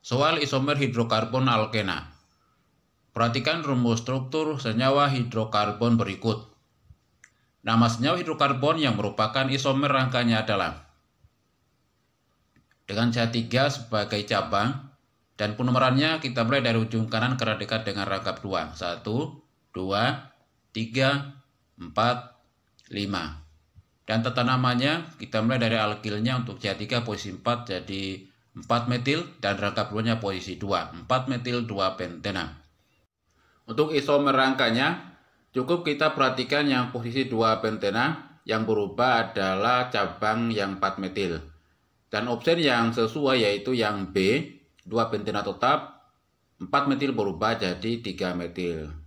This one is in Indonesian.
Soal isomer hidrokarbon alkena. Perhatikan rumus struktur senyawa hidrokarbon berikut. Nama senyawa hidrokarbon yang merupakan isomer rangkanya adalah dengan C3 sebagai cabang dan penomorannya kita mulai dari ujung kanan karena dekat dengan rangkap 2. 1, 2, 3, 4, 5. Dan tata namanya kita mulai dari alkilnya untuk C3 posisi 4 jadi 4 metil dan rangka berwarna posisi 2, 4 metil 2 pentena. Untuk isomer rangkanya, cukup kita perhatikan yang posisi 2 pentena yang berubah adalah cabang yang 4 metil. Dan opsi yang sesuai yaitu yang B, 2 pentena tetap, 4 metil berubah jadi 3 metil.